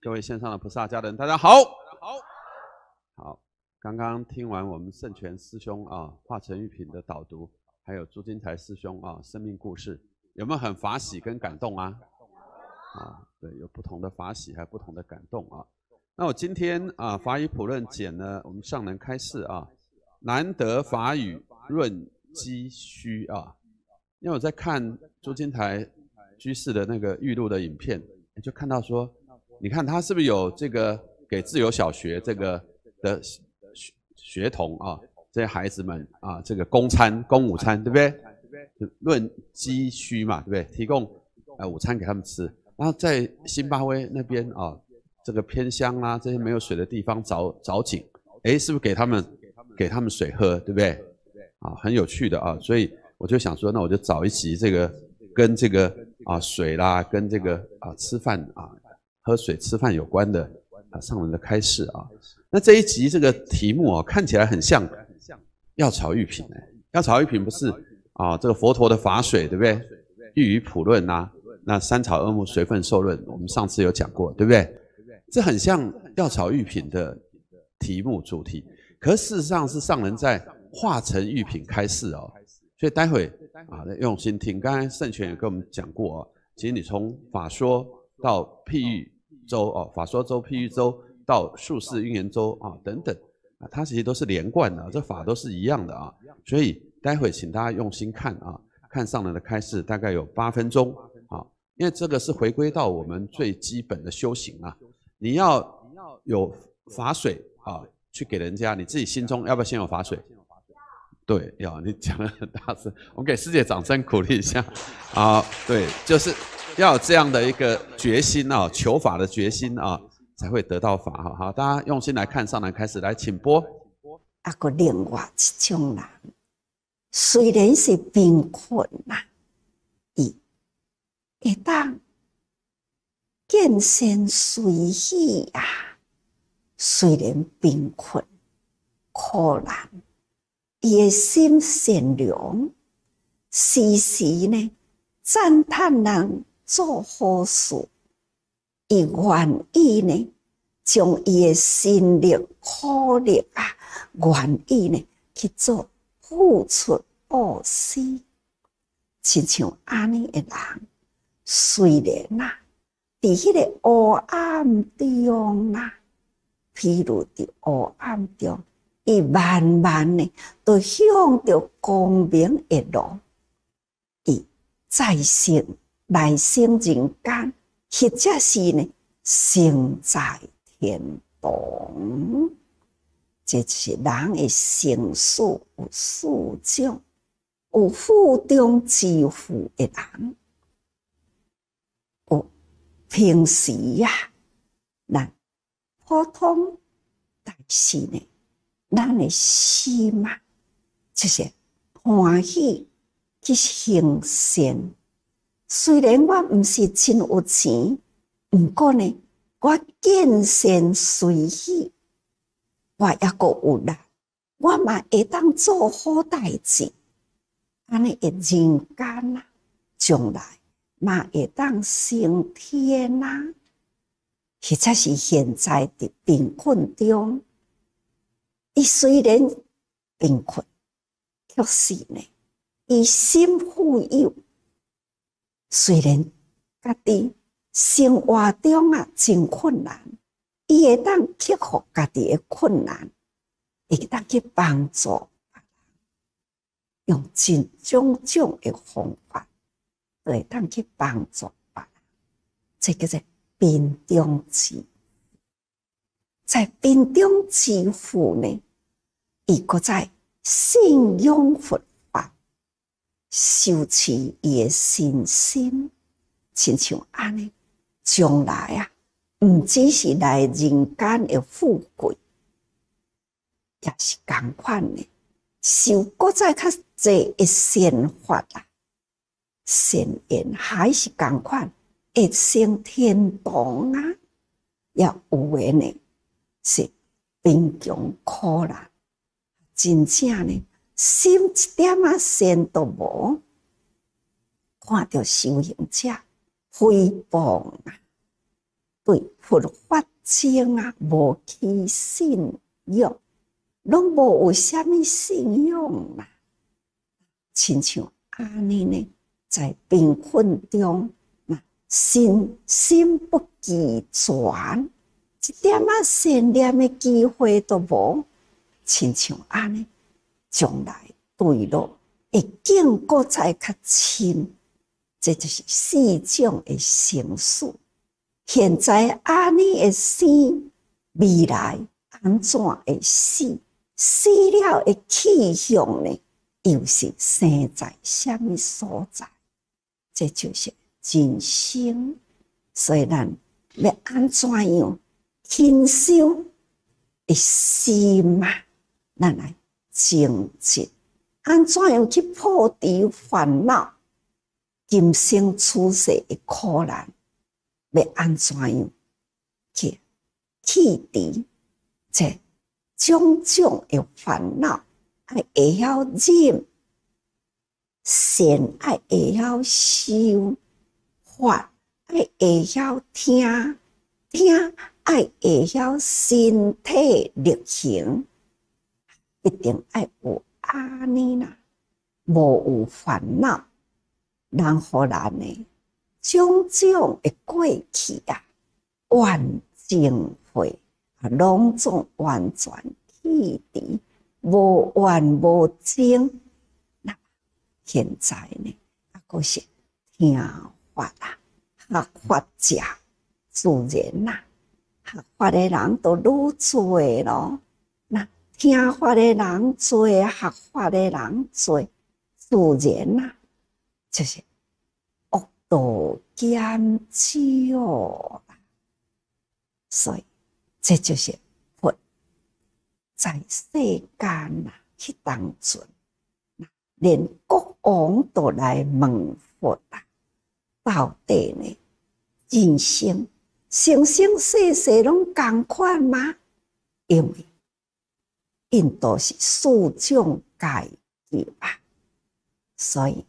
各位线上的菩萨家人，大家好！好，好，刚刚听完我们圣泉师兄啊，化成玉品的导读，还有朱金台师兄啊，生命故事，有没有很法喜跟感动啊？啊，对，有不同的法喜，还有不同的感动啊。那我今天啊，法语普论简呢，我们上能开示啊，难得法语润积虚啊，因为我在看朱金台居士的那个玉露的影片，就看到说。你看他是不是有这个给自由小学这个的学童啊，这些孩子们啊，这个供餐供午餐，对不对？论基需嘛，对不对？提供啊午餐给他们吃，然后在新巴威那边啊，这个偏乡啊，这些没有水的地方找找井，哎，是不是给他们给他们水喝，对不对？啊，很有趣的啊，所以我就想说，那我就找一集这个跟这个啊水啦，跟这个啊吃饭啊。喝水吃饭有关的啊，上人的开示啊。那这一集这个题目啊，看起来很像《药草御品》嘞，《药草御品》不是啊，这个佛陀的法水对不对？《玉宇普论》呐，那《三草二木随分受论》，我们上次有讲过对不对？这很像《药草御品》的题目主题，可事实上是上人在化成御品开示哦。所以待会啊，用心听。刚才圣泉也跟我们讲过哦，其实你从法说到譬喻。州哦，法说州、譬喻州到术士蕴言州啊等等，啊，它其实都是连贯的，这法都是一样的啊。所以待会请大家用心看啊，看上来的开示大概有八分钟啊，因为这个是回归到我们最基本的修行啊。你要你要有法水啊，去给人家，你自己心中要不要先有法水？先有法水。对，要你讲的很大声，我们给师姐掌声鼓励一下。好，对，就是。要有这样的一个决心啊，求法的决心啊，才会得到法。哈。好，大家用心来看上来，开始来，请播。阿公另外一种人，虽然是贫困呐，一，会当健身随喜啊。虽然贫困，苦难，也心善良，时时呢赞叹人。做好事，伊愿意呢，将伊诶心力、苦力啊，愿意呢去做，付出无私。亲像安尼诶人，虽然呐，伫迄个黑暗中呐，譬如伫黑暗中，伊慢慢呢，都向着光明诶路，伊在生。来生人间，或者是呢，生在天堂，这是人的生死有四种，有富中之富的人，有平时呀，人普通但是呢，咱的心啊，就是欢喜去行善。虽然我唔是真有钱，唔过呢，我见贤随喜，我也够有力，我嘛会当做好代志。安尼，人间啊，将来嘛会当成天啦。实在是现在的贫困中，伊虽然贫困，却是呢，伊心富有。虽然家己生活中啊真困难，伊会当克服家己诶困难，会当去帮助，别人，用尽种种诶方法，会当去帮助。别人，这叫做病中治，在病中之服呢，伊搁在信拥护。修持伊诶信心，亲像安尼，将来啊，毋只是来人间诶富贵，也是共款诶，修搁再较济一善法啊，善缘还是共款。一生天堂啊，抑有诶呢，是贫穷苦难，真正呢。心一点啊，善都无，看到修行者诽谤啊，对佛法精啊无起信用，拢无有虾米信用啦，亲像安尼呢，在贫困中，那心心不具转，一点啊善念嘅机会都无，亲像安尼。将来对路会经搁再较深，这就是四种的形式。现在安尼的死，未来安怎的死？死了的气象呢？又是生在什么所在？这就是人生。所以咱要安怎样天修的死嘛？咱来。正直，安怎样去破除烦恼？今生出世的苦难，要安怎样去去除？这种种的烦恼，爱会晓忍，先爱会晓修法，爱会晓听听，爱会晓身体力行。一定爱有安尼啦，无有烦恼，然后咱呢？种种会过去啊，完净会隆重完全去除，无完无争。那现在呢？啊，都是听话啦，学法者自然啦，学法的人都愈多咯。那。听话的人做，学法的人做，自然啊，就是恶道兼济所以，这就是佛在世间呐去当尊，连国王都来问佛啊，到底呢，人生生生世世拢共款吗？因为。印度是四种阶级吧，所以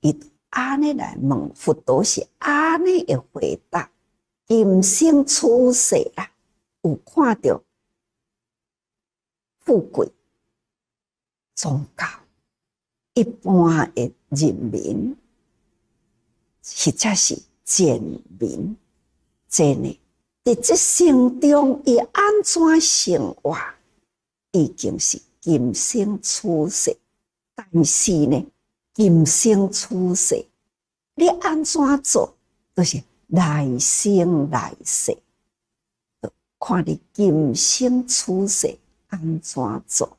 伊安尼来问佛陀是安尼的回答：因生初世啦，有看到富贵宗教一般诶，人民，或者是贱民，真诶，伫这生中伊安怎生活？已经是今生初世，但是呢，今生初世，你安怎做著是来生来世。看你今生初世安怎做，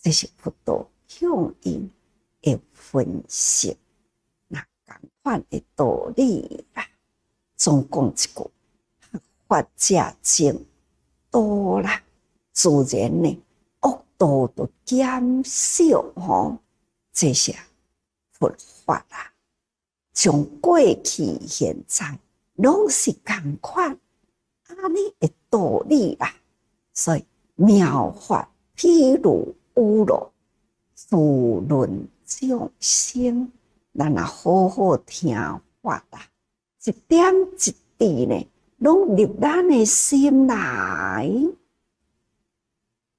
这是佛陀向因的分析。那同款的道理啦，总共一句：法家净多啦，自然呢。多多减少吼，这些佛法啊，从过去现在拢是共款安尼的道理啦。所以妙法譬如乌龙，自论众生，咱啊好好听话啦，一点一滴呢，拢入咱的心内。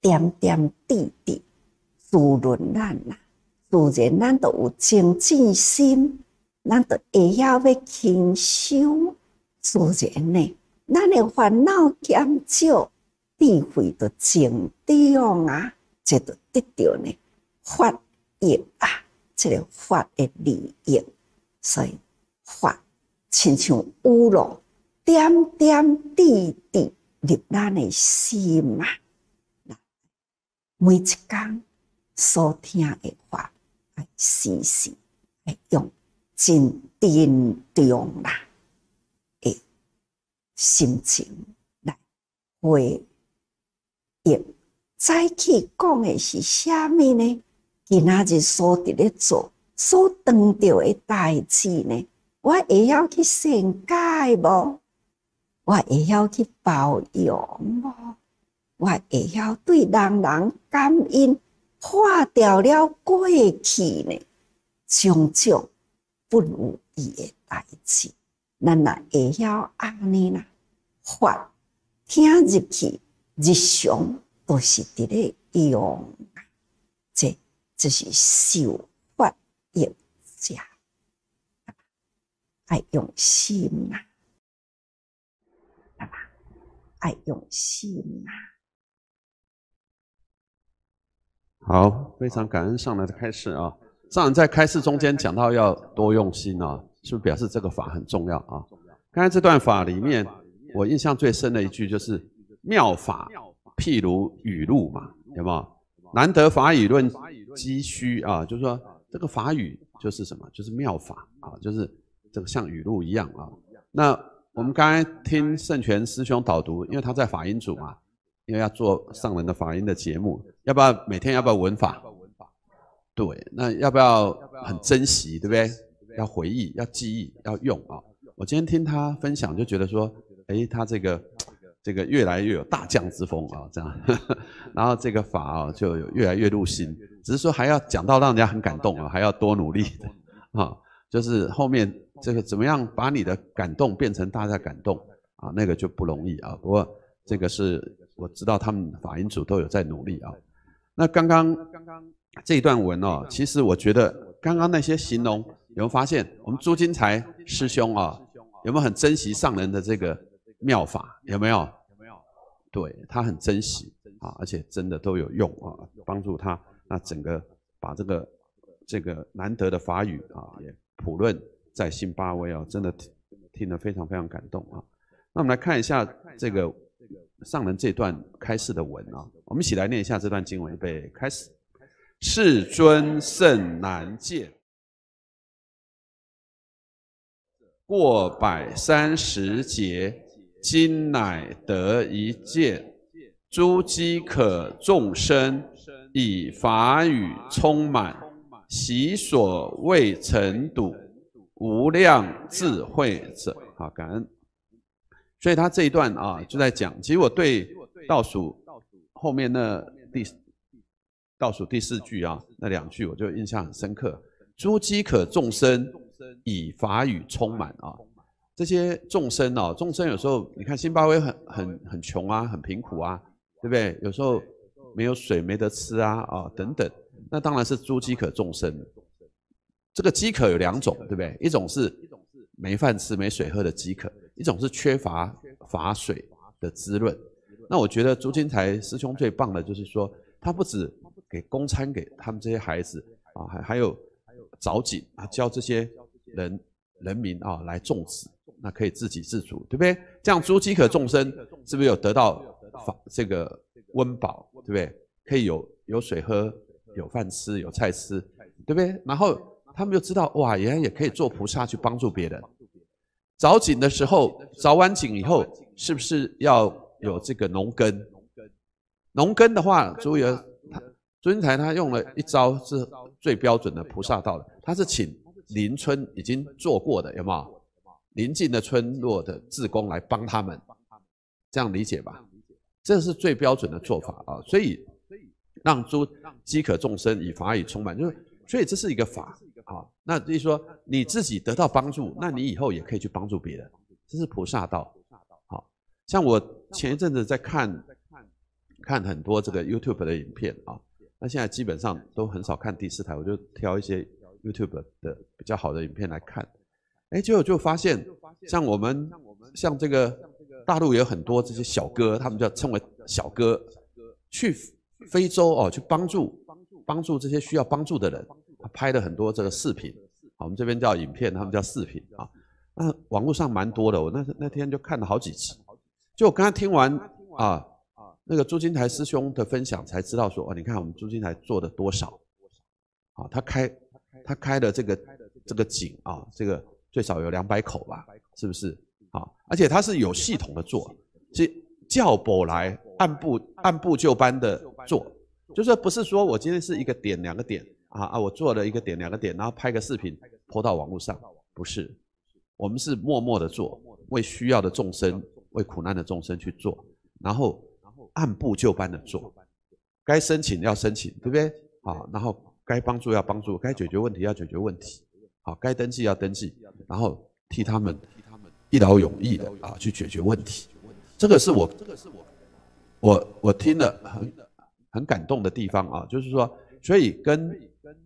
点点滴滴，滋润咱啊！自然，咱都有清净心，咱就会晓要谦修。自然呢，咱诶烦恼减少，智慧就增长啊！这就得到呢法益啊！即个法诶利益，所以法亲像有咯，点点滴滴入咱诶心啊！每一天所听的话来实时要用真定重啦的心情来回忆，再去讲的是虾米呢？今仔日所伫咧做所当着的代志呢？我会晓去善解无？我会晓去包容无？我会晓对人人感恩，化掉了过去呢，种种不如意的代志。咱若会晓安尼啦，发听入去日常都是伫咧用，这这是修法用下，爱用心啊，爱用心啊。好，非常感恩上来的开示啊。上在开示中间讲到要多用心啊，是不是表示这个法很重要啊？刚才这段法里面，我印象最深的一句就是“妙法譬如雨露嘛”，有没有？难得法语论机须啊，就是说这个法语就是什么？就是妙法啊，就是这个像雨露一样啊。那我们刚才听圣泉师兄导读，因为他在法音组嘛。因为要做上人的法音的节目，要不要每天要不要闻法？对，那要不要很珍惜，对不对？要回忆，要记忆，要用啊。我今天听他分享，就觉得说，哎，他这个这个越来越有大将之风啊，这样。然后这个法啊，就越来越入心。只是说还要讲到让人家很感动啊，还要多努力的啊。就是后面这个怎么样把你的感动变成大家感动啊，那个就不容易啊。不过这个是。我知道他们法音组都有在努力啊。那刚刚刚刚这一段文哦，其实我觉得刚刚那些形容，有没有发现我们朱金才师兄啊，有没有很珍惜上人的这个妙法？有没有？有没有？对他很珍惜啊，而且真的都有用啊，帮助他那整个把这个这个难得的法语啊也普论在新八威啊，真的听听得非常非常感动啊。那我们来看一下这个。上人这段开示的文啊，我们一起来念一下这段经文，预备开始。世尊甚难见，过百三十劫，今乃得一见。诸饥可众生，以法语充满，习所未曾睹。无量智慧者，好感恩。所以他这一段啊，就在讲。其实我对倒数后面那第倒数第四句啊，那两句我就印象很深刻。诸饥渴众生以法语充满啊，这些众生哦，众生有时候你看，辛巴威很很很穷啊，很贫苦啊，对不对？有时候没有水没得吃啊，啊等等，那当然是诸饥渴众生。这个饥渴有两种，对不对？一种是没饭吃、没水喝的饥渴。一种是缺乏法水的滋润，那我觉得朱金才师兄最棒的就是说，他不止给供餐给他们这些孩子啊，还还有找景啊，教这些人人民啊来种植，那可以自给自足，对不对？这样诸饥可众生是不是有得到法这个温饱，对不对？可以有有水喝，有饭吃，有菜吃，对不对？然后他们就知道哇，原来也可以做菩萨去帮助别人。早井的时候，早晚井以后，是不是要有这个农耕？农耕的话，朱元朱云台他用了一招是最标准的菩萨道的，他是请邻村已经做过的有没有？邻近的村落的志工来帮他们，这样理解吧？这是最标准的做法啊。所以让诸饥渴众生以法雨充满，就是所以这是一个法。好，那就是说你自己得到帮助，那你以后也可以去帮助别人，这是菩萨道。好像我前一阵子在看，看很多这个 YouTube 的影片啊。那现在基本上都很少看第四台，我就挑一些 YouTube 的比较好的影片来看。哎，果就发现，像我们像这个大陆有很多这些小哥，他们叫称为小哥，去非洲哦，去帮助帮助这些需要帮助的人。他拍的很多这个视频，我们这边叫影片，他们叫视频啊。那网络上蛮多的，我那那天就看了好几次。就我刚刚听完啊，那个朱金台师兄的分享，才知道说，哦，你看我们朱金台做的多少？啊，他开他开的这个这个井啊，这个最少有两百口吧？是不是？啊，而且他是有系统的做，是叫伯来按部按部就班的做，就是不是说我今天是一个点两个点。啊啊！我做了一个点，两个点，然后拍个视频，泼到网络上，不是，我们是默默地做，为需要的众生，为苦难的众生去做，然后按部就班的做，该申请要申请，对不对？好，然后该帮助要帮助，该解决问题要解决问题，好，该登记要登记，然后替他们一劳永逸的啊去解决问题，这个是我，我我听了很很感动的地方啊，就是说。所以跟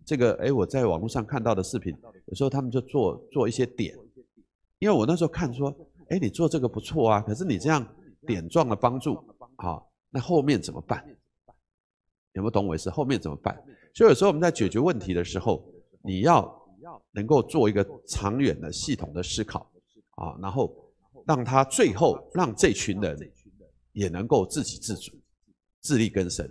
这个哎，我在网络上看到的视频，有时候他们就做做一些点，因为我那时候看说，哎，你做这个不错啊，可是你这样点状的帮助啊，那后面怎么办？有没有懂我意思？后面怎么办？所以有时候我们在解决问题的时候，你要能够做一个长远的系统的思考啊，然后让他最后让这群人也能够自给自足、自力更生，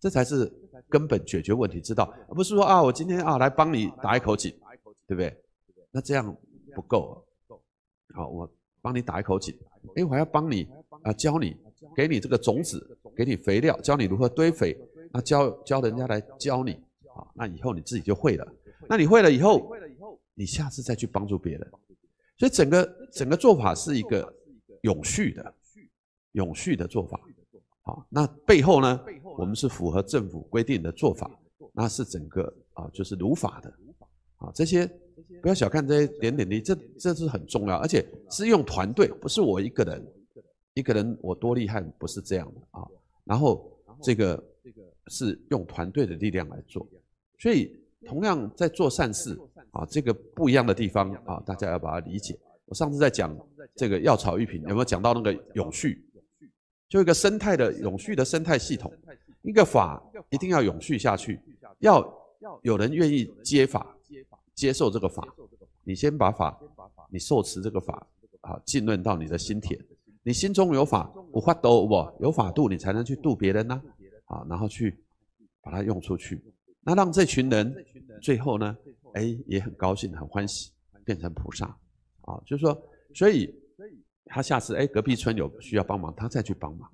这才是。根本解决问题，知道，而不是说啊，我今天啊来帮你打一口井，对不对？那这样不够，好，我帮你打一口井，哎，我要帮你啊，教你，给你这个种子，给你肥料，教你如何堆肥，啊，教教人家来教你，啊，那以后你自己就会了。那你会了以后，你下次再去帮助别人，所以整个整个做法是一个永续的，永续的做法，好，那背后呢？我们是符合政府规定的做法，那是整个啊，就是如法的啊。这些不要小看这些点点力，这这是很重要，而且是用团队，不是我一个人。一个人我多厉害，不是这样的啊。然后这个是用团队的力量来做，所以同样在做善事啊，这个不一样的地方啊，大家要把它理解。我上次在讲这个药草育品，有没有讲到那个永续？就一个生态的永续的生态系统。一个法一定要永续下去，要有人愿意接法，接受这个法。你先把法，你受持这个法，啊，浸润到你的心田。你心中有法，有法度，有法度，你才能去度别人呢，啊，然后去把它用出去，那让这群人最后呢，哎，也很高兴，很欢喜，变成菩萨，啊，就是说，所以他下次哎，隔壁村有需要帮忙，他再去帮忙，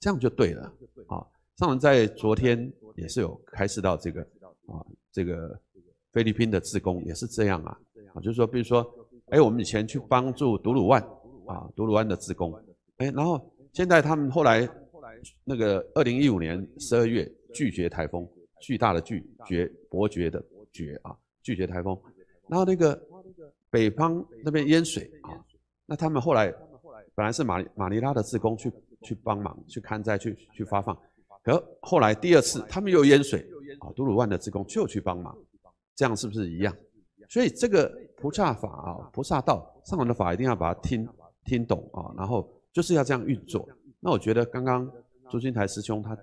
这样就对了，啊。上文在昨天也是有开示到这个啊，这个菲律宾的自工也是这样啊啊，就是说，比如说，哎，我们以前去帮助独鲁万啊，独鲁万的自工，哎，然后现在他们后来那个二零一五年十二月拒绝台风，巨大的拒绝伯爵的绝啊，拒绝台风，然后那个北方那边淹水啊，那他们后来本来是马马尼拉的自工去去帮忙去勘灾去去发放。可后来第二次他们又淹水啊，都鲁湾的职工就去帮忙，这样是不是一样？所以这个菩萨法啊，菩萨道上人的法一定要把它听听懂啊，然后就是要这样运作。那我觉得刚刚朱金台师兄他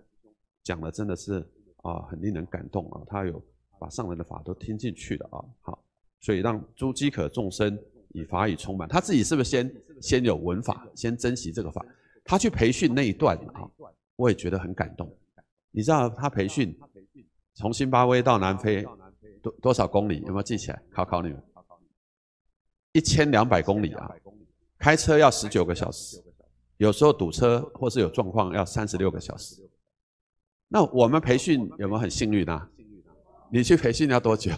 讲的真的是啊，很令人感动啊，他有把上人的法都听进去的啊，好，所以让诸饥渴众生以法以充满，他自己是不是先先有闻法，先珍惜这个法，他去培训那一段啊。我也觉得很感动，你知道他培训，从新巴威到南非，多多少公里？有没有记起来？考考你们，一千两百公里啊，开车要十九个小时，有时候堵车或是有状况要三十六个小时。那我们培训有没有很幸运呢？你去培训要多久？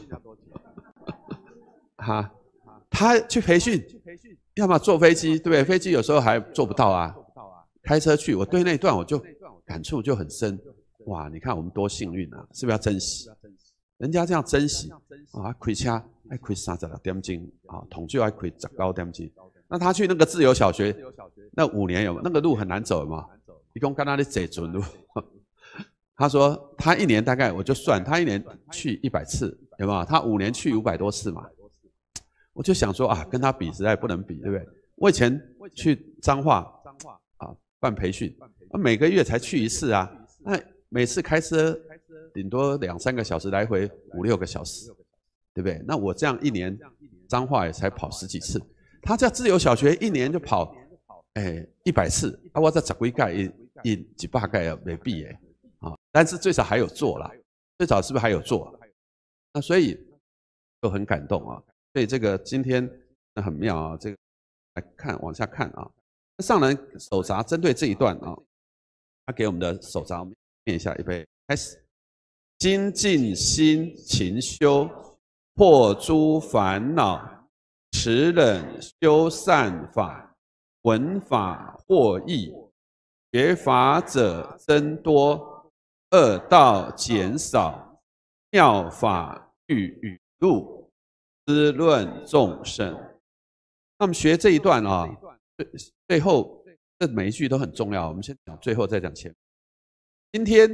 哈，他去培训，要么坐飞机，对不对？飞机有时候还做不到啊，开车去。我对那段我就。感触就很深，哇！你看我们多幸运啊，是不是要珍惜？人家这样珍惜啊，亏欠哎，亏三十六点金啊，同居还亏十高点金。那他去那个自由小学，那五年有那个路很难走嘛，一共跟他的几程路？他说他一年大概我就算，他一年去一百次，有没有？他五年去五百多次嘛。我就想说啊，跟他比实在不能比，对不对？我以前去彰化脏话啊，办培训。每个月才去一次啊，那每次开车，顶多两三个小时来回五六个小时，对不对？那我这样一年，彰化也才跑十几次，他在自由小学一年就跑，哎，一百次。啊，我在咋规盖一、一几百盖也没必业，啊，但是最少还有做啦，最少是不是还有做？那所以都很感动啊，所以这个今天那很妙啊，这个来看往下看啊，上来手札针对这一段啊。他给我们的手札，我们念一下，预备开始。精进心勤修，破诸烦恼；持忍修善法，闻法获益，学法者增多，恶道减少。妙法欲雨露，滋润众生。那我们学这一段啊，最最后。这每一句都很重要，我们先讲，最后再讲前面。今天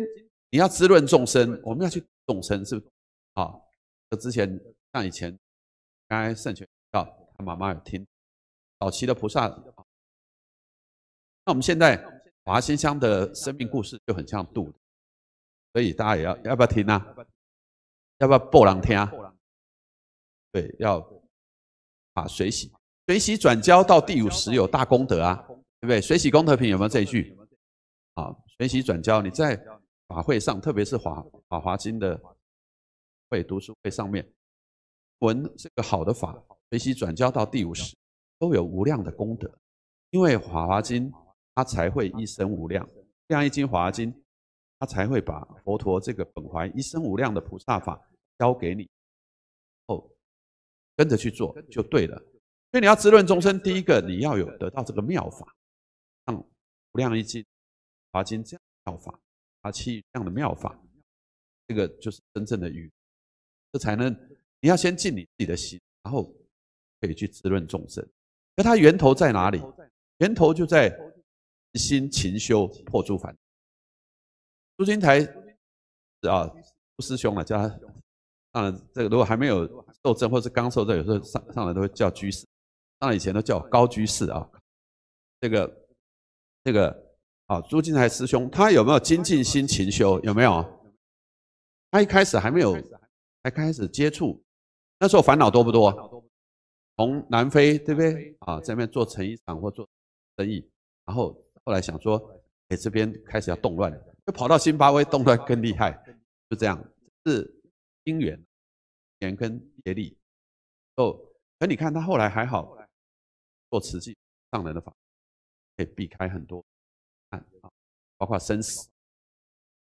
你要滋润众生，我们要去众生，是不是？好，和之前像以前，刚才圣泉到他妈妈有听，早期的菩萨。那我们现在华新乡的生命故事就很像度，所以大家也要要不要听啊？要不要播让听啊？对，要把水洗，水洗转交到第五十有大功德啊。对不对？随喜功德品有没有这一句？好，随喜转交。你在法会上，特别是华法华经的会读书会上面，闻这个好的法，学习转交到第五十，都有无量的功德。因为法华经，它才会一生无量；这样一经华经，它才会把佛陀这个本怀一生无量的菩萨法交给你，后跟着去做就对了。所以你要滋润众生，第一个你要有得到这个妙法。无量一经、华金这样的妙法，华气这样的妙法，这个就是真正的雨，这才能你要先尽你自己的心，然后可以去滋润众生。那它源头在哪里？源头就在心勤修破诸烦。朱金台啊，朱师兄了，叫他然这个如果还没有受争或是刚受争，有时候上上来都会叫居士，当然以前都叫高居士啊，这个。那个啊，朱金才师兄，他有没有精进心勤修？有没有？他一开始还没有，还开始接触，那时候烦恼多不多？从南非，对不对？啊，在那边做成衣厂或做生意，然后后来想说，哎，这边开始要动乱了，就跑到津巴威动乱更厉害，就这样，是因缘，因缘跟业力。哦，可你看他后来还好，做瓷器上人的法。可以避开很多啊，包括生死。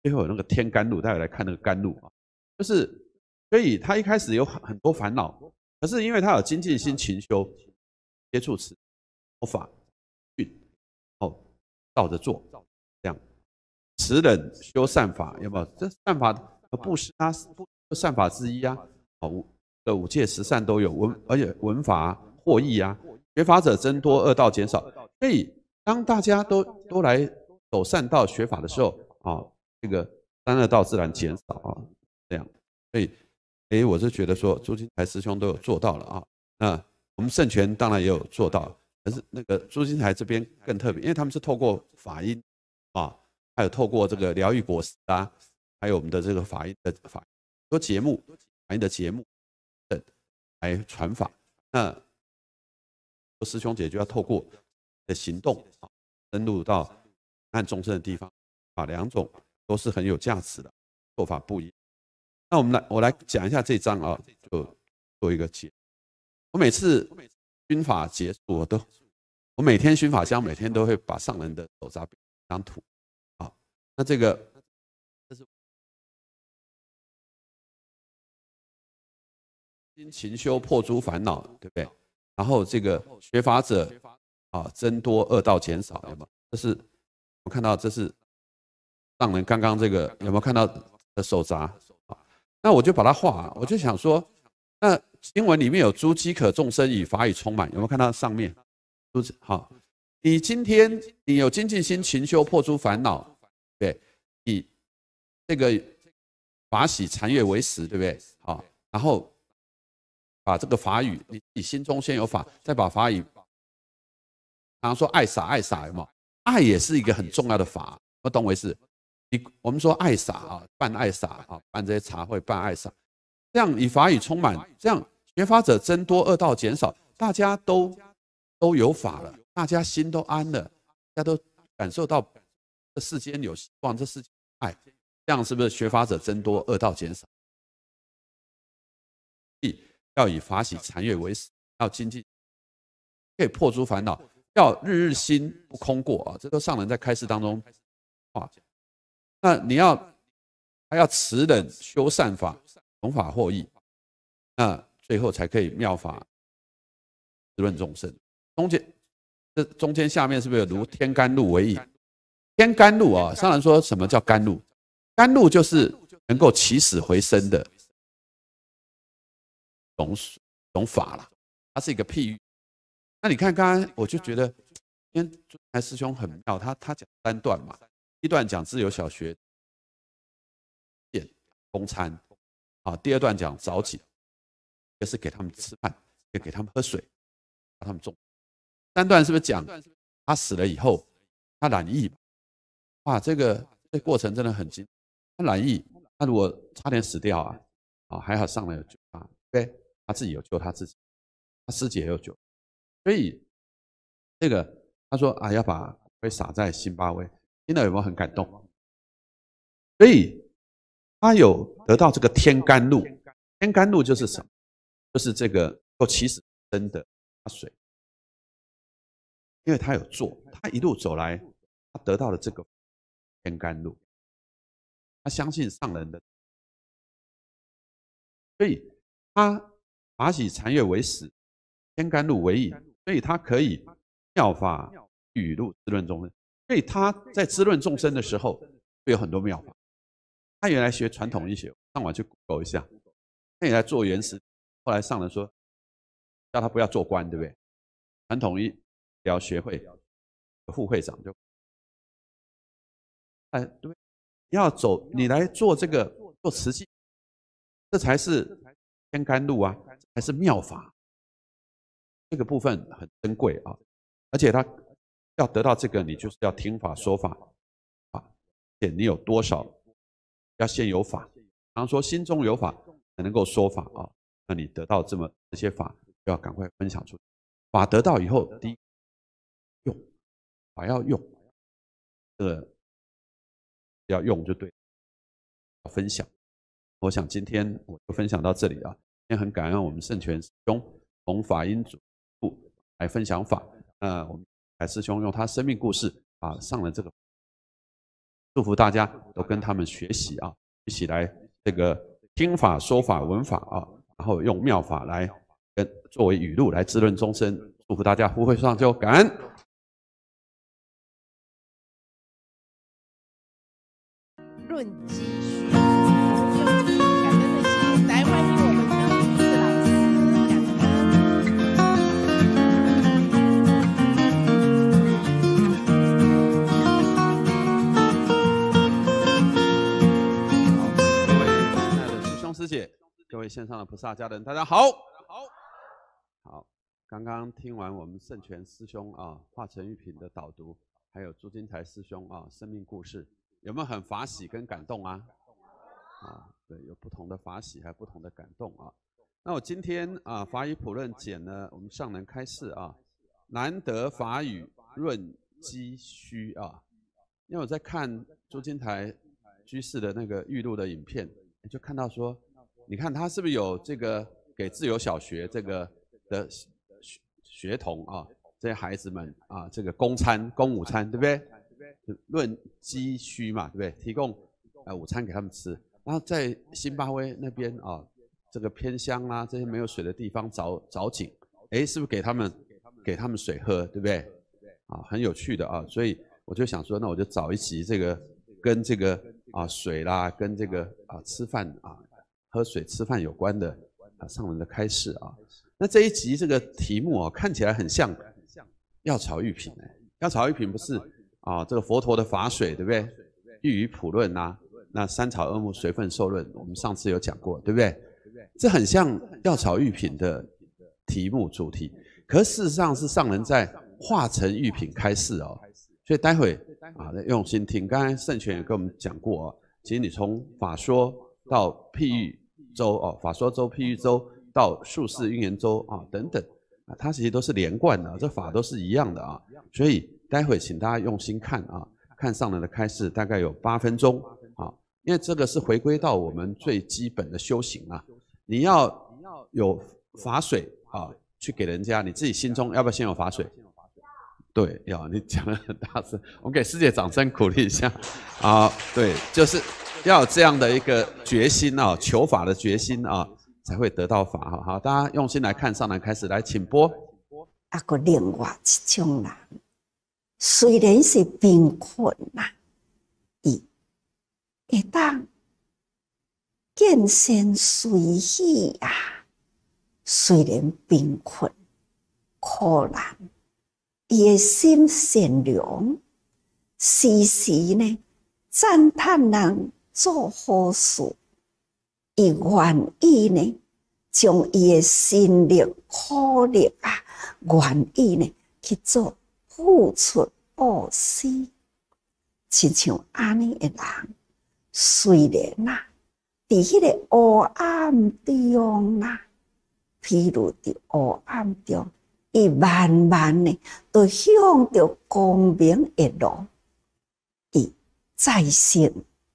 最后那个天甘露，大家来看那个甘露啊，就是所以他一开始有很很多烦恼，可是因为他有精进心勤修，接触此佛法，运，哦，照着做，这样。持忍修善法，要不这善法和布施啊善法之一啊，哦，的五戒十善都有文，而且文法获益啊，学法者增多，恶道减少，所以。当大家都都来走善道学法的时候，啊，这个三恶道自然减少啊，这样。所以，哎，我是觉得说，朱金台师兄都有做到了啊，那我们圣泉当然也有做到，可是那个朱金台这边更特别，因为他们是透过法音啊，还有透过这个疗愈果实啊，还有我们的这个法音的法多节目、法音的节目的来传法。那师兄姐就要透过。的行动啊，深入到案宗生的地方啊，两种都是很有价值的做法，不一。那我们来，我来讲一下这张啊，就做一个解。我每次军法结束，我都我每天军法箱每天都会把上人的手札当图啊。那这个这是勤修破诸烦恼，对不对？然后这个学法者。啊，增多恶道，减少有没有？这是我看到，这是让人刚刚这个有没有看到的手札啊？那我就把它画，我就想说，那经文里面有诸饥渴众生以法语充满，有没有看到上面？好，你今天你有精进心勤修破诸烦恼，对，以这个法喜禅悦为食，对不对？好，然后把这个法语，你你心中先有法，再把法语。好像说爱傻爱傻有冇？爱也是一个很重要的法，我懂回事。你我们说爱傻啊，办爱傻啊，办这些茶会办爱傻，这样以法语充满，这样学法者增多，恶道减少，大家都都有法了，大家心都安了，大家都感受到这世间有希望，这世间爱，这样是不是学法者增多，恶道减少？要以法喜禅悦为食，要经济可以破诸烦恼。要日日心不空过啊！这都上人在开示当中，啊，那你要还要持忍修善法，懂法获益，那最后才可以妙法滋润众生。中间这中间下面是不是有如天甘露为引？天甘露啊，上人说什么叫甘露？甘露就是能够起死回生的，懂懂法了，它是一个譬喻。那你看，刚刚我就觉得，今天刚师兄很妙，他他讲三段嘛，第一段讲自由小学点供餐，啊，第二段讲早起，也是给他们吃饭，也给他们喝水，让他们种。三段是不是讲他死了以后，他染疫，哇，这个这过程真的很惊。他染疫，他如果差点死掉啊，啊，还好上来有救啊，对，他自己有救，他自己，他师姐也有救。所以，这个他说啊，要把会洒在辛巴威，听到有没有很感动？所以，他有得到这个天甘露。天甘露就是什么？就是这个够起死回生的水。因为他有做，他一路走来，他得到了这个天甘露。他相信上人的，所以他把喜残月为始，天甘露为饮。所以他可以妙法语录滋润众生，所以他在滋润众生的时候，会有很多妙法。他原来学传统医学，上网去 google 一下，他原来做原始，后来上人说，叫他不要做官，对不对？传统医疗学会副会长就，哎，对，要走，你来做这个做慈济，这才是天甘露啊，还是妙法。这个部分很珍贵啊，而且他要得到这个，你就是要听法、说法，啊，且你有多少要先有法，比方说心中有法才能够说法啊，那你得到这么这些法，要赶快分享出法。得到以后第一用，法要用，这个要用就对，要分享。我想今天我就分享到这里啊，也很感恩我们圣权兄从法音组。来分享法，那我们海师兄用他生命故事啊上了这个，祝福大家都跟他们学习啊，一起来这个听法、说法、闻法啊，然后用妙法来跟作为语录来滋润终身。祝福大家福慧双修，感恩。线上的菩萨家人，大家好，好，好，刚刚听完我们圣泉师兄啊，化成玉品的导读，还有朱金台师兄啊，生命故事，有没有很法喜跟感动啊？啊，对，有不同的法喜，还不同的感动啊。那我今天啊，法语普论简呢，我们尚能开示啊，难得法语润积虚啊。因为我在看朱金台居士的那个玉露的影片，就看到说。你看他是不是有这个给自由小学这个的学童啊，这些孩子们啊，这个供餐供午餐，对不对？论积需嘛，对不对？提供啊午餐给他们吃，然后在新巴威那边啊，这个偏乡啦，这些没有水的地方找找井，哎，是不是给他们给他们水喝，对不对？啊，很有趣的啊，所以我就想说，那我就找一集这个跟这个啊水啦，跟这个啊吃饭啊。和水吃饭有关的啊，上文的开示啊。那这一集这个题目啊，看起来很像《药草御品》哎，《药草御品》不是啊，这个佛陀的法水对不对？《玉宇普论》呐，那三草二木随分受论，我们上次有讲过对不对？这很像《药草御品》的题目主题，可事实上是上人在化成御品开示哦。所以待会啊，用心听。刚才圣泉也跟我们讲过哦，其实你从法说到譬喻。州哦，法说州、譬喻州到术士蕴言州啊等等，啊，它其实都是连贯的，这法都是一样的啊。所以待会请大家用心看啊，看上来的开示大概有八分钟啊，因为这个是回归到我们最基本的修行啊。你要你要有法水啊，去给人家，你自己心中要不要先有法水？对，要。你讲的很大声，我们给师姐掌声鼓励一下。好，对，就是。要有这样的一个决心哦，求法的决心啊，才会得到法。哈好，大家用心来看上来，开始来，请播。阿个另外一种人，虽然是贫困呐，一，会当健身随喜啊。虽然贫困，苦难，热心善良，时时呢赞叹人。做好事，伊愿意呢，将伊诶心力、苦力啊，愿意呢去做，付出无私。亲像安尼诶人，虽然呐，伫迄个黑暗中呐，譬如伫黑暗中，伊慢慢呢，都向着光明一路，伊再生。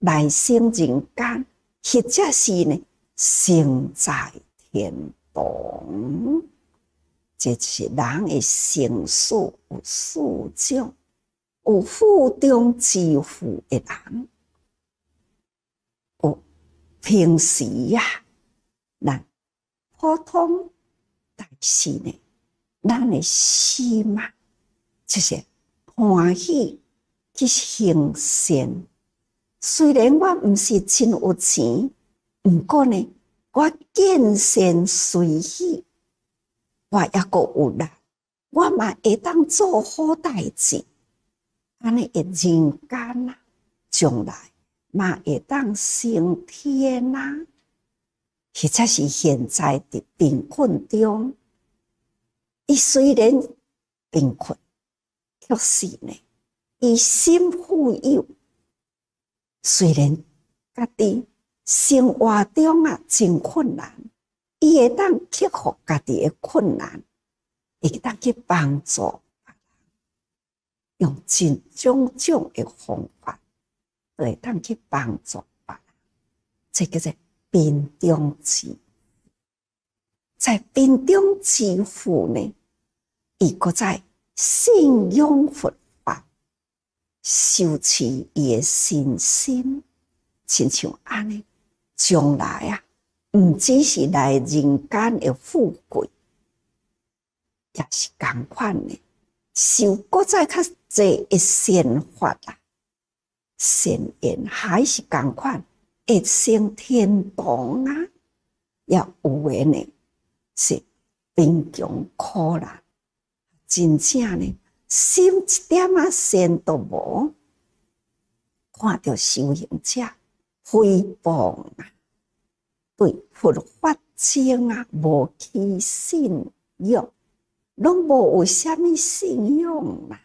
来生人间，或者是呢，生在天堂，这是人诶，生死有四种，有负中之负的人，有平时呀，人普通，但是呢，咱诶心嘛，就是欢喜去行善。虽然我唔是真有钱，毋过呢，我见贤随喜，我一个有啦，我嘛会当做好代志，安尼一人间啦，将来嘛会当成天啦。实在是现在的贫困中，伊虽然贫困，可是呢，伊心富有。虽然家己生活中啊真困难，伊会当克服家己诶困难，会当去帮助，别人，用尽种种诶方法会当去帮助。别人，这叫做病中治，在病中之服呢，伊搁在信仰佛。修持伊诶信心，亲像安尼，将来啊，毋只是来人间诶富贵，也是共款诶，修搁再较济一善法啦，善缘还是共款，一生天堂啊，抑有缘呢，是贫穷苦难，真正呢。心一点啊，善都无，看到修行者，诽谤啊，对佛法精啊无起信用，拢无有虾米信用啦，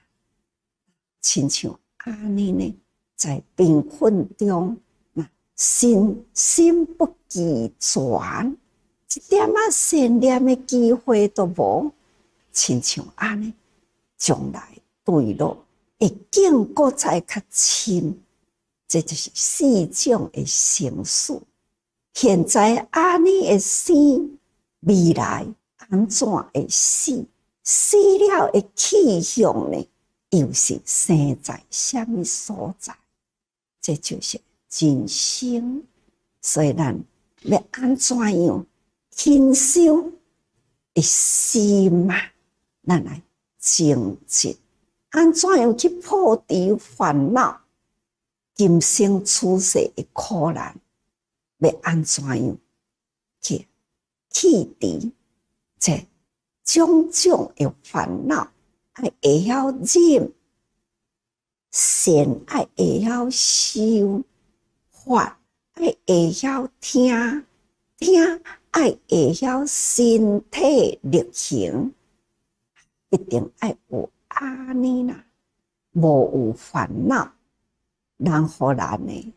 亲像安尼呢，在贫困中，那心心不齐全，一点啊善念的机会都无，亲像安尼。将来对路会更搁再较清，这就是四种的形式。现在安尼的死，未来安怎的死？死了的气象呢？又是生在什么所在？这就是人生。所以咱要安怎样天修的死嘛，咱来。精直，安怎样去破除烦恼？今生出世的苦难，要安怎样去去除这种种的烦恼，爱会晓忍，善爱会晓修，法爱会晓听，听爱会晓身体力行。一定爱有阿弥啦，无有烦恼，然后咱呢？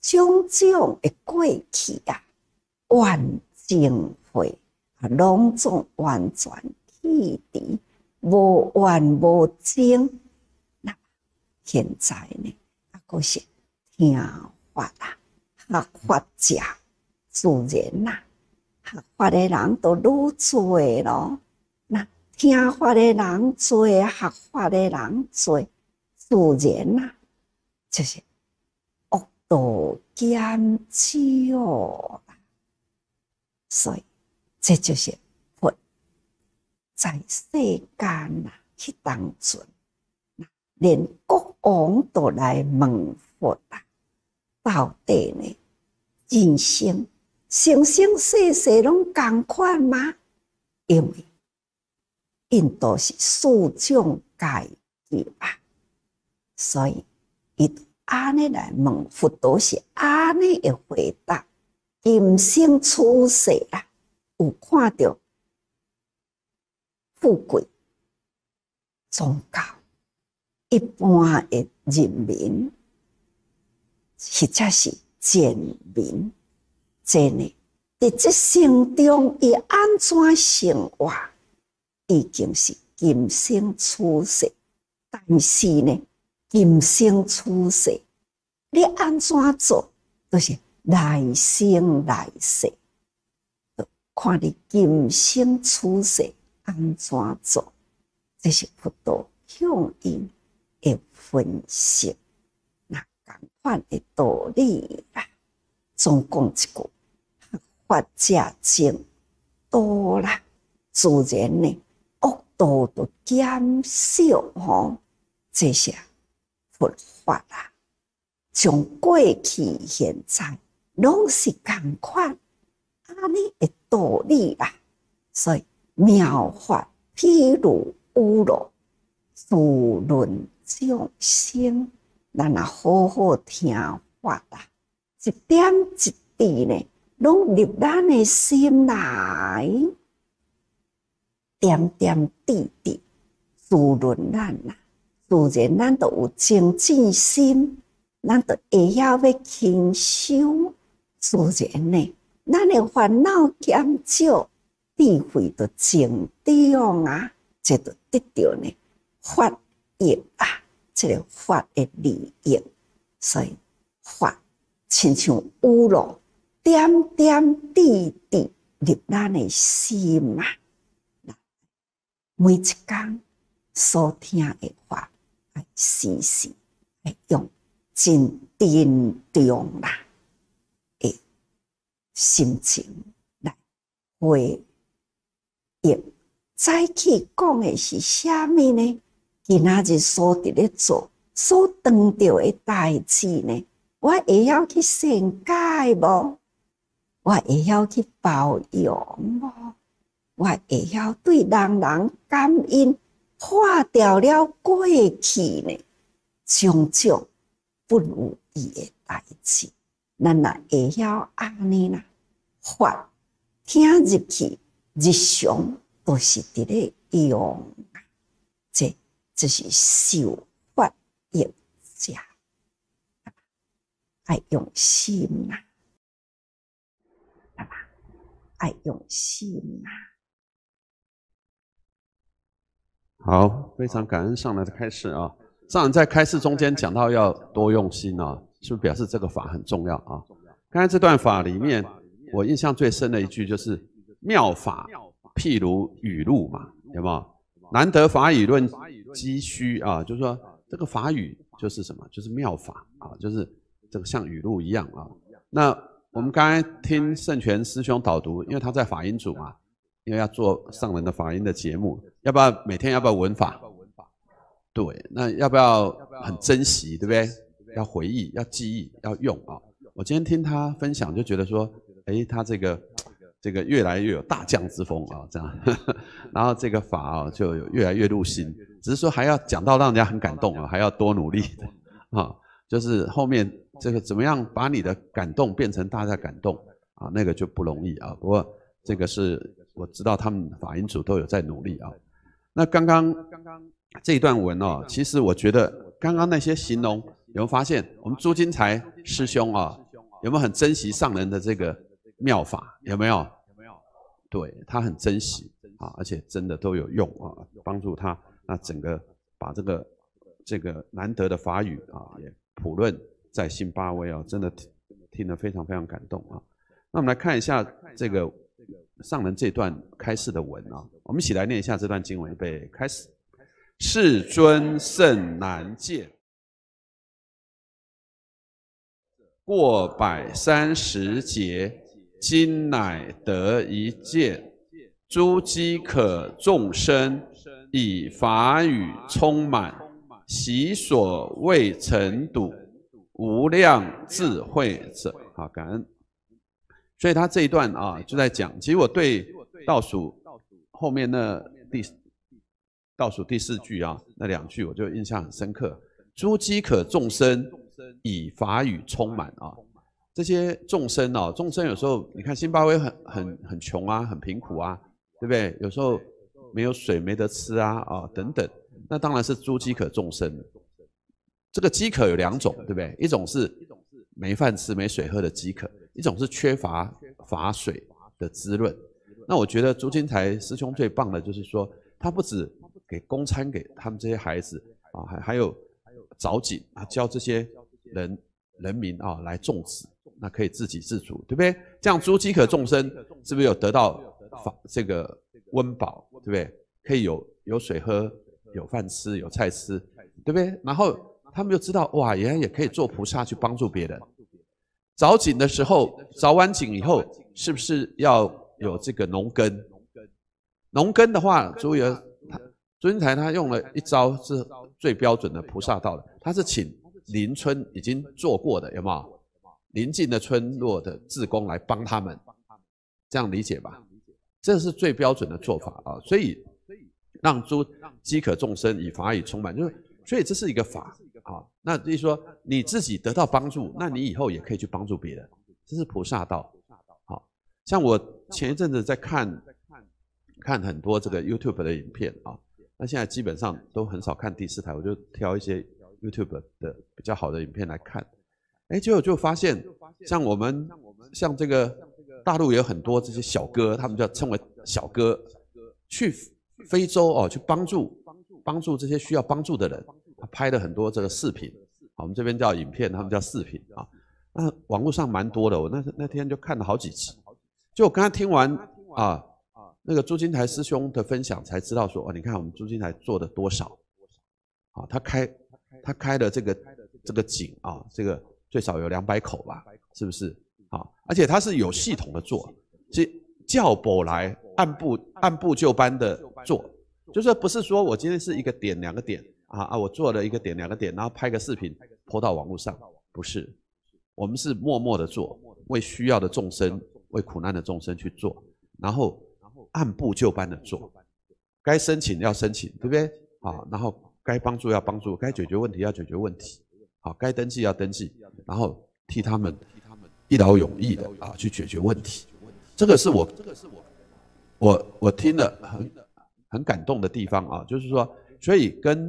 种种的过去啊，万净啊，拢总完全起止，无怨无争。那现在呢？啊，个是听话啦，学法者自然啦，学法的人都愈多咯。那。听话的人多，学法的人多，自然啊，就是恶道减少。所以，这就是佛在世间呐去当尊，连国王都来问佛啊，到底呢？人生，生生世世拢共款吗？因为。印度是四种改律吧，所以伊安尼来问佛陀是安尼的回答。今生出世啊，有看到富贵宗教，一般的人民，或者是贱民，真呢，在这生中伊安怎生活？毕竟是今生初世，但是呢，今生初世，你安怎做都是来生来世。看你今生初世安怎做，这是佛陀向因的分析。那讲法的道理啦。总共一句：法家净多啦，自然呢。多多减少哦，这些佛法啊，从过去现在，拢是共款啊！你一道理啦，所以妙法譬如乌龙，自论众生，咱啊好好听话啦，一点一滴呢，拢入咱的心内。点点滴滴，滋润咱啊，自然咱都有精进心，咱都会晓要勤修，自然呢，咱诶烦恼减少，智慧都增长啊，这就得到呢，法益啊，即个法诶利益，所以法亲像有龙，点点滴滴入咱诶心啊。每一讲所听的话，时时会用真真重啦的心情来回应。再去讲的是虾米呢？今仔日所伫咧做所当着的代志呢？我会晓去善解无，我会晓去包容无。我会晓对人人感恩，化掉了过去呢，种种不如意的代志，咱也会晓安尼啦。佛听入去日常都是伫咧用这这是修法用家，爱用心啊，爸爸爱用心啊。好，非常感恩上来的开示啊。上人在开示中间讲到要多用心啊，是不是表示这个法很重要啊？刚才这段法里面，我印象最深的一句就是“妙法譬如雨露嘛”，有没有？难得法语论积须啊，就是说这个法语就是什么？就是妙法啊，就是这个像雨露一样啊。那我们刚才听圣泉师兄导读，因为他在法音组嘛。因为要做上人的法音的节目，要不要每天要不要闻法？对，那要不要很珍惜，对不对？要回忆，要记忆，要用啊。我今天听他分享，就觉得说，哎，他这个这个越来越有大将之风啊，这样。然后这个法啊，就越来越入心。只是说还要讲到让人家很感动啊，还要多努力的啊。就是后面这个怎么样把你的感动变成大家感动啊，那个就不容易啊。不过这个是。我知道他们法音组都有在努力啊。那刚刚刚刚这一段文哦，其实我觉得刚刚那些形容，有没有发现我们朱金才师兄啊，有没有很珍惜上人的这个妙法？有没有？有没有？对他很珍惜啊，而且真的都有用啊，帮助他那整个把这个这个难得的法语啊，也普论在新八威啊，真的听听得非常非常感动啊。那我们来看一下这个。上人这段开示的文啊，我们一起来念一下这段经文，预备开始。世尊甚难见，过百三十劫，今乃得一见。诸饥可众生，以法语充满，习所未曾睹。无量智慧者，好感恩。所以他这一段啊，就在讲，其实我对倒数后面那第倒数第四句啊，那两句我就印象很深刻。诸饥渴众生以法语充满啊，这些众生哦，众生有时候你看新巴威很很很穷啊，很贫苦啊，对不对？有时候没有水没得吃啊，啊等等，那当然是诸饥渴众生。这个饥渴有两种，对不对？一种是。没饭吃、没水喝的饥渴，一种是缺乏乏水的滋润。那我觉得朱金台师兄最棒的就是说，他不止给供餐给他们这些孩子啊，还还有找景啊，教这些人人民啊来种植，那可以自给自足，对不对？这样朱饥渴众生是不是有得到乏这个温饱，对不对？可以有有水喝、有饭吃、有菜吃，对不对？然后。他们就知道哇，原来也可以做菩萨去帮助别人。凿井的时候，凿完井以后，是不是要有这个农耕？农耕的话，朱元他朱元台他用了一招是最标准的菩萨道的，他是请邻村已经做过的有没有？邻近的村落的志工来帮他们，这样理解吧？这是最标准的做法啊，所以让诸饥渴众生以法语充满，就是。所以这是一个法，啊。那就是说你自己得到帮助，那你以后也可以去帮助别人，这是菩萨道，好。像我前一阵子在看，看很多这个 YouTube 的影片啊，那现在基本上都很少看第四台，我就挑一些 YouTube 的比较好的影片来看，哎，结果就发现，像我们，像这个大陆有很多这些小哥，他们就称为小哥，去非洲哦，去帮助。帮助这些需要帮助的人，他拍了很多这个视频，我们这边叫影片，他们叫视频啊。那网络上蛮多的，我那那天就看了好几集。就我刚刚听完啊那个朱金台师兄的分享，才知道说哦，你看我们朱金台做的多少？啊，他开他开的这个这个井啊，这个最少有两百口吧？是不是？啊，而且他是有系统的做，是教宝来按部按部就班的做。就是不是说我今天是一个点两个点啊啊，我做了一个点两个点，然后拍个视频，泼到网络上，不是，我们是默默的做，为需要的众生，为苦难的众生去做，然后按部就班的做，该申请要申请，对不对啊？然后该帮助要帮助，该解决问题要解决问题，好，该登记要登记，然后替他们一劳永逸的啊去解决问题，这个是我，这个是我，我我听了很。很感动的地方啊，就是说，所以跟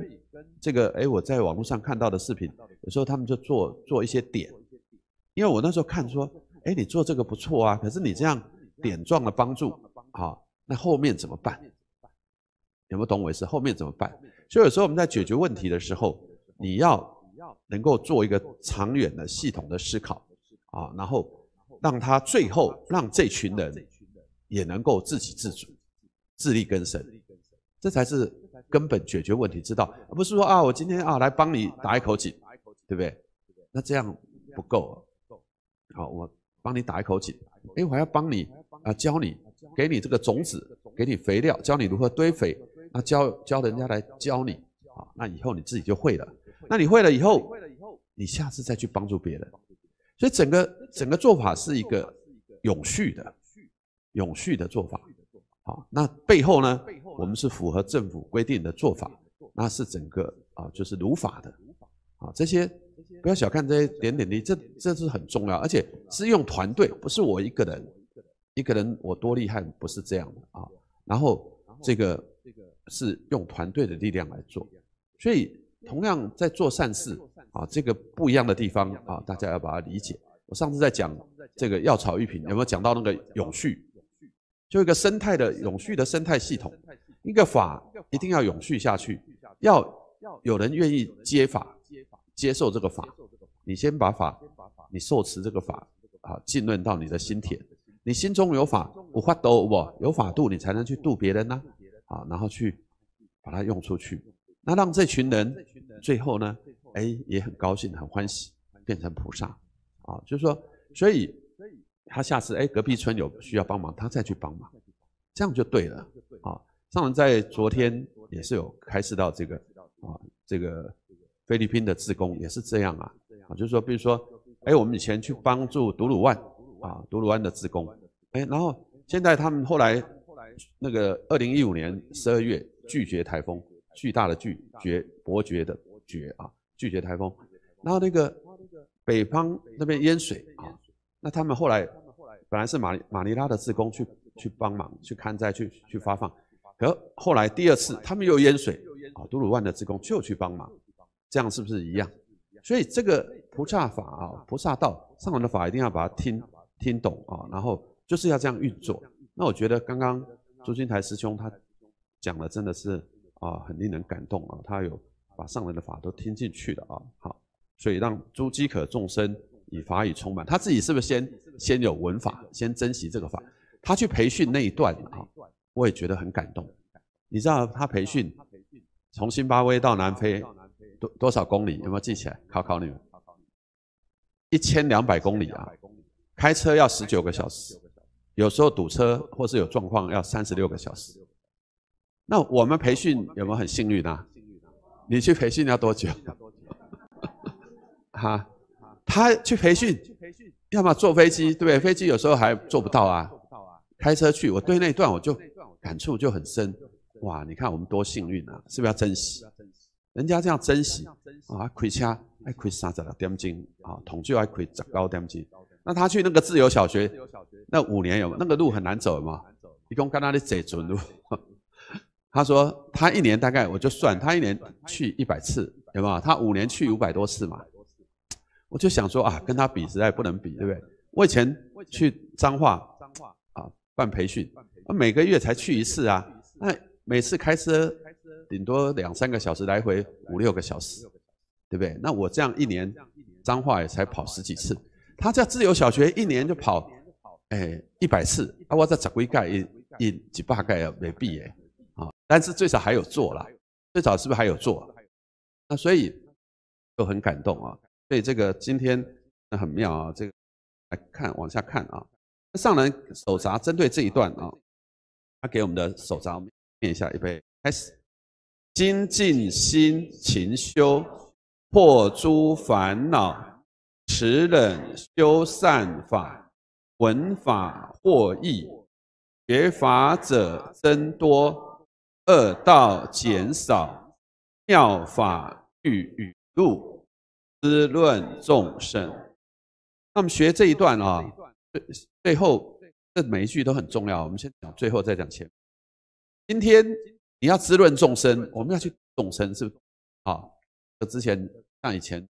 这个哎，我在网络上看到的视频，有时候他们就做做一些点，因为我那时候看说，哎，你做这个不错啊，可是你这样点状的帮助啊，那后面怎么办？有没有懂我意思？后面怎么办？所以有时候我们在解决问题的时候，你要能够做一个长远的系统的思考啊，然后让他最后让这群人也能够自给自足、自力更生。这才是根本解决问题之道，而不是说啊，我今天啊来帮你打一口井，对不对？那这样不够。好，我帮你打一口井，哎，我还要帮你啊，教你，给你这个种子，给你肥料，教你如何堆肥，啊，教教人家来教你，啊，那以后你自己就会了。那你会了以后，你下次再去帮助别人。所以整个整个做法是一个永续的、永续的做法。好，那背后呢？我们是符合政府规定的做法，那是整个啊，就是如法的啊。这些不要小看这些点点滴这这是很重要，而且是用团队，不是我一个人。一个人我多厉害，不是这样的啊。然后这个是用团队的力量来做，所以同样在做善事啊，这个不一样的地方啊，大家要把它理解。我上次在讲这个药草育品，有没有讲到那个永续？就一个生态的永续的生态系统。一个法一定要永续下去，要有人愿意接法，接受这个法。你先把法，你受持这个法啊，浸润到你的心田。你心中有法，有法度，有法度你才能去度别人呢。啊，然后去把它用出去，那让这群人最后呢，哎，也很高兴，很欢喜，变成菩萨。啊，就是说，所以他下次哎，隔壁村有需要帮忙，他再去帮忙，这样就对了。啊。上文在昨天也是有开始到这个啊，这个菲律宾的自工也是这样啊，啊，就是说，比如说，哎，我们以前去帮助独鲁万啊，独鲁万的自工，哎，然后现在他们后来那个二零一五年十二月拒绝台风，巨大的拒绝伯爵的绝啊，拒绝台风，然后那个北方那边淹水啊，那他们后来本来是马马尼拉的自工去去帮忙去看灾去去发放。而后来第二次，他们又淹水啊，都鲁万的职工就去帮忙，这样是不是一样？所以这个菩萨法啊，菩萨道上人的法一定要把它听听懂啊，然后就是要这样运作。那我觉得刚刚朱金台师兄他讲了，真的是啊，很令人感动啊，他有把上人的法都听进去的啊，好，所以让诸饥渴众生以法语充满。他自己是不是先先有闻法，先珍惜这个法？他去培训那一段啊。我也觉得很感动，你知道他培训从津巴威到南非多多少公里？有没有记起来？考考你们，一千两百公里啊，开车要十九个小时，有时候堵车或是有状况要三十六个小时。那我们培训有没有很幸运呢？你去培训要多久？哈，他去培训，要么坐飞机，对不对？飞机有时候还做不到啊，开车去。我对那段我就。感触就很深，哇！你看我们多幸运啊，是不是要珍惜？人家这样珍惜啊，亏车哎，亏三十六点金啊，统就还亏十高点金。那他去那个自由小学，那五年有那个路很难走吗？一共跟他的几村路？他说他一年大概我就算，他一年去一百次，对吗？他五年去五百多次嘛。我就想说啊，跟他比实在不能比，对不对？我以前去彰化，彰化啊办培训。我每个月才去一次啊，那每次开车顶多两三个小时来回五六个小时，对不对？那我这样一年彰化也才跑十几次，他在自由小学一年就跑哎一百次，啊我在紫龟盖一一几百盖没毕业啊，但是最少还有做了，最少是不是还有做？那所以都很感动啊，所以这个今天那很妙啊，这个来看往下看啊，上来手札针对这一段啊。他给我们的手札，念一下，预备开始。精进心勤修，破诸烦恼；持忍修善法，闻法获益，学法者增多，恶道减少。妙法欲雨露，滋润众生。那我们学这一段啊，最最后。这每一句都很重要。我们先讲最后，再讲前面。今天你要滋润众生，我们要去众生，是不是？好，这之前像以前，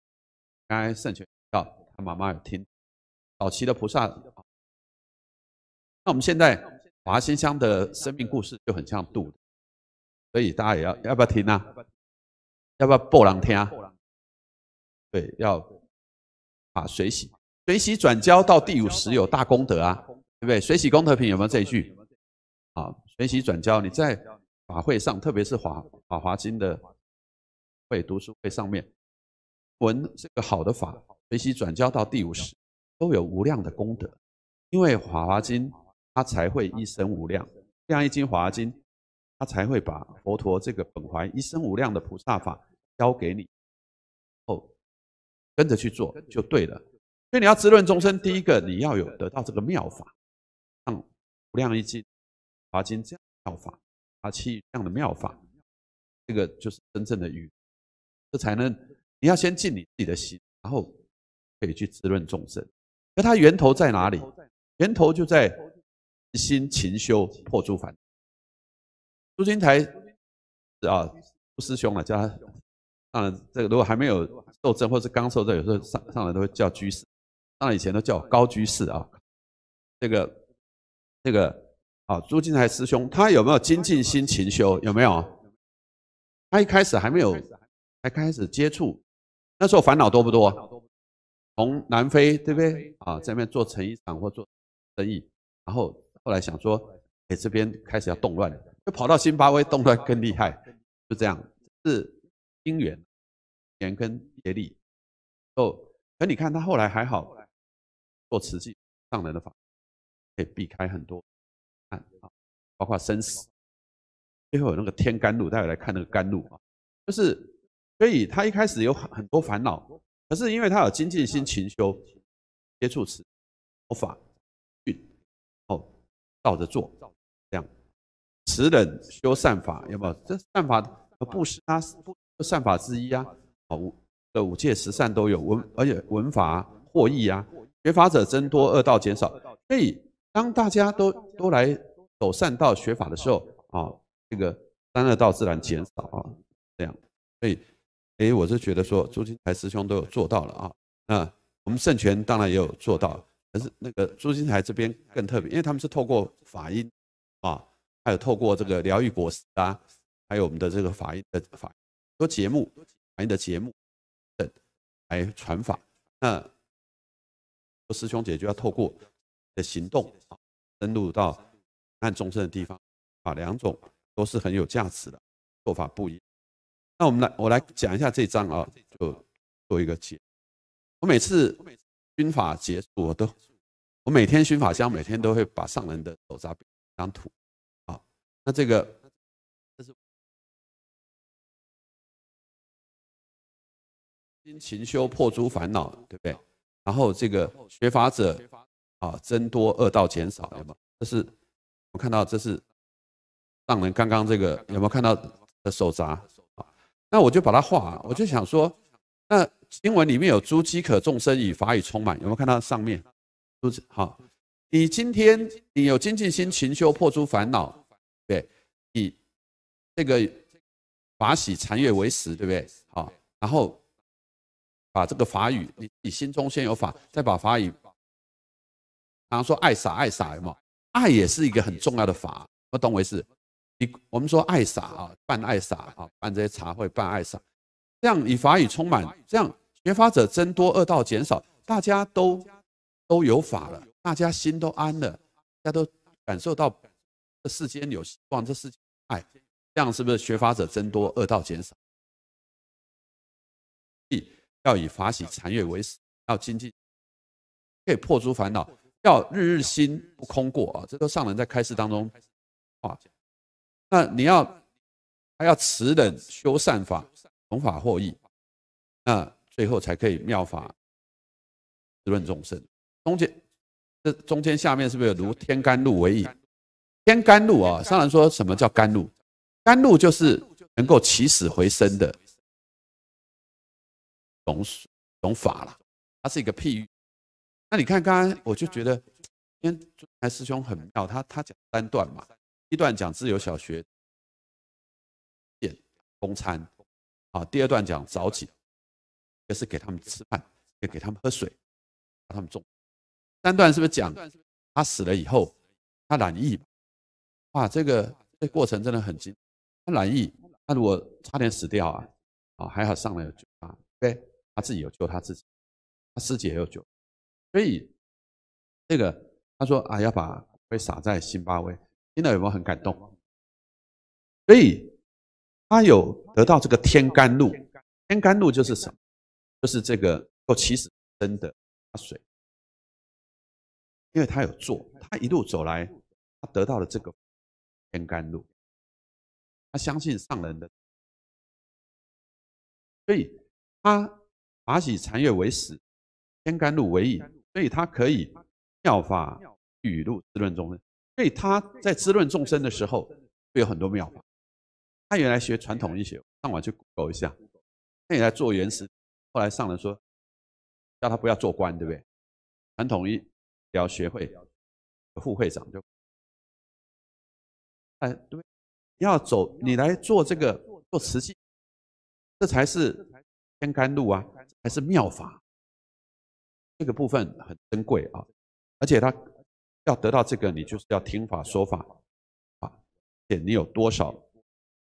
刚才圣泉到他妈妈有听早期的菩萨。那我们现在华新乡的生命故事就很像度，所以大家也要要不要听呢？要不要播两听啊？对，要把水洗，水洗转交到第五十有大功德啊。对不对？随喜功德品有没有这一句？啊，随喜转交。你在法会上，特别是华法华经的会读书会上面，闻这个好的法，学习转交到第五世，都有无量的功德。因为法华经它才会一生无量，这样一经华经，它才会把佛陀这个本怀一生无量的菩萨法交给你，后跟着去做就对了。所以你要滋润众生，第一个你要有得到这个妙法。无量一经华经这样的妙法，阿气这样的妙法，这个就是真正的雨，这才能你要先尽你自己的心，然后可以去滋润众生。那它源头在哪里？源头就在心勤修破诸凡。朱金台是啊，朱师兄啊，叫他嗯，这个如果还没有受证或是刚受证，有时候上上来都会叫居士。当然以前都叫高居士啊，这个。这个啊，朱金泰师兄，他有没有精进心勤修？有没有？他一开始还没有，还开始接触，那时候烦恼多不多？从南非，对不对？啊，在那边做成衣厂或做生意，然后后来想说，哎，这边开始要动乱了，就跑到津巴威动乱更厉害，就这样是因缘缘跟业力哦。可你看他后来还好，做慈济上人的法。可以避开很多啊，包括生死。最后有那个天甘露，大家来看那个甘露啊，就是所以他一开始有很很多烦恼，可是因为他有精进心勤修接触此佛法，运，哦，照着做这样，持忍修善法，要不要？这善法布施啊，善法之一啊，好，的五戒十善都有文，而且文法获益啊，学法者增多，恶道减少，所以。当大家都都来走善道学法的时候，啊，这个三恶道自然减少啊，这样。所以，哎，我是觉得说，朱金才师兄都有做到了啊，啊，我们圣泉当然也有做到，可是那个朱金才这边更特别，因为他们是透过法音啊，还有透过这个疗愈果实啊，还有我们的这个法音的法多节目、法音的节目等来传法。那师兄姐就要透过。的行动啊，深入到按众生的地方啊，两种都是很有价值的做法不一。那我们来，我来讲一下这张啊，就做一个解。我每次军法结束，我都我每天军法箱每天都会把上人的手札当土图啊。那这个这是因勤修破诸烦恼，对不对？然后这个学法者。啊，增多恶道减少，有没有？这是我们看到，这是让人刚刚这个有没有看到的手札啊？那我就把它画，我就想说，那经文里面有诸饥渴众生以法语充满，有没有看到上面？好，你今天你有精进心勤修破诸烦恼，对，以这个法喜禅悦为食，对不对？好，然后把这个法语，你你心中先有法，再把法语。常说爱傻，爱傻有冇？爱也是一个很重要的法，我懂意思。你我们说爱傻啊，办爱傻啊，办这些茶会，办爱傻，这样以法语充满，这样学法者增多，恶道减少，大家都都有法了，大家心都安了，大家都感受到这世间有希望，这世间爱，这样是不是学法者增多，恶道减少？要以法喜禅悦为食，要经济，可以破诸烦恼。要日日心不空过啊！这都上人在开示当中啊。那你要还要持忍修善法，懂法获益，那最后才可以妙法滋润众生。中间这中间下面是不是有如天甘露为引？天甘露啊，上人说什么叫甘露？甘露就是能够起死回生的懂懂法了，它是一个譬喻。那你看，刚刚我就觉得，刚才师兄很妙，他他讲三段嘛，一段讲自由小学点供餐，啊，第二段讲早起，也是给他们吃饭，也给他们喝水，让他们种。三段是不是讲他死了以后，他染疫，哇，这个这过程真的很惊。他染疫，他如果差点死掉啊，啊，还好上了有救啊，对，他自己有救他自己，他师姐也有救。所以，这个他说啊，要把会洒在辛巴威，听到有没有很感动？所以，他有得到这个天甘露，天甘露就是什么？就是这个够起死生的水，因为他有做，他一路走来，他得到了这个天甘露，他相信上人的，所以他把喜残月为始，天甘露为雨。所以他可以妙法语录滋润众生，所以他在滋润众生的时候有很多妙法。他原来学传统医学，上网去 Google 一下，他也来做原始。后来上来说叫他不要做官，对不对？传统医疗学会副会长就哎，对，要走你来做这个做瓷器，这才是天甘露啊，还是妙法。这个部分很珍贵啊，而且他要得到这个，你就是要听法说法啊，且你有多少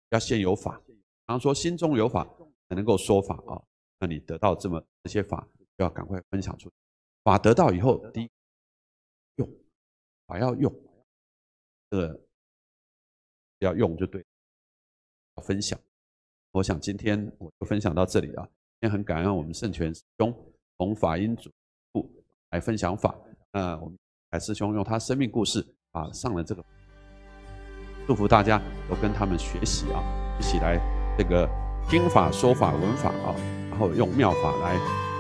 要先有法，然后说心中有法才能够说法啊，那你得到这么这些法，就要赶快分享出法。得到以后第一用，法要用，这个要用就对，要分享。我想今天我就分享到这里啊，今天很感恩我们圣泉兄从法音组。来分享法，呃，我们海师兄用他生命故事啊上了这个，祝福大家都跟他们学习啊，一起来这个听法、说法、闻法啊，然后用妙法来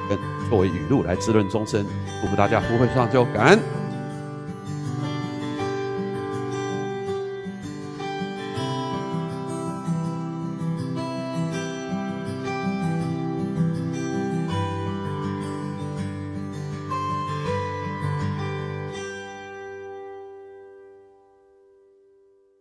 跟作为语录来滋润众生，祝福大家！会上就感恩。